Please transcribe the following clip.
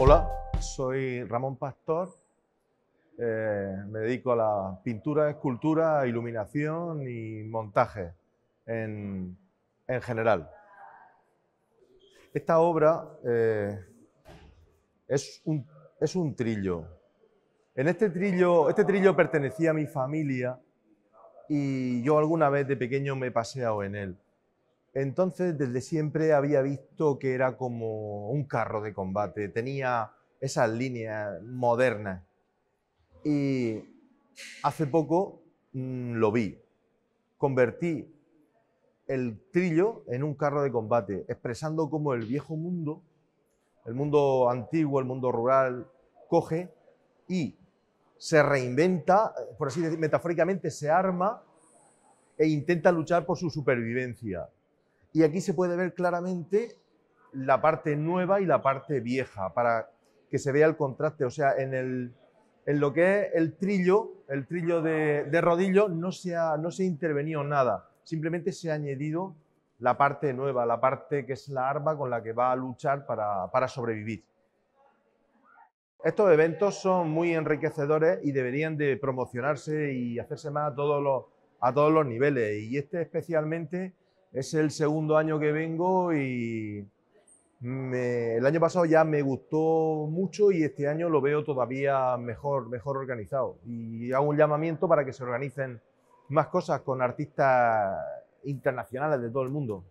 Hola, soy Ramón Pastor. Eh, me dedico a la pintura, escultura, iluminación y montaje en, general. Esta obra eh, es, un, trillo. En este trillo, este trillo pertenecía a mi familia y yo alguna vez de pequeño me he paseado en él. Entonces, desde siempre había visto que era como un carro de combate, tenía esas líneas modernas. Y hace poco mm, lo vi. Convertí el trillo en un carro de combate, expresando cómo el viejo mundo, el mundo antiguo, el mundo rural, coge y se reinventa, por así decir, metafóricamente se arma e intenta luchar por su supervivencia. Y aquí se puede ver claramente la parte nueva y la parte vieja para que se vea el contraste. O sea, en, lo que es el trillo, el trillo de, rodillo, no se, ha, no se intervenido nada. Simplemente se ha añadido la parte nueva, la parte que es la arma con la que va a luchar para, sobrevivir. Estos eventos son muy enriquecedores y deberían de promocionarse y hacerse más todos a todos los niveles. Y este especialmente es el segundo año que vengo y el año pasado ya me gustó mucho y este año lo veo todavía mejor, mejor organizado. Y hago un llamamiento para que se organicen más cosas con artistas internacionales de todo el mundo.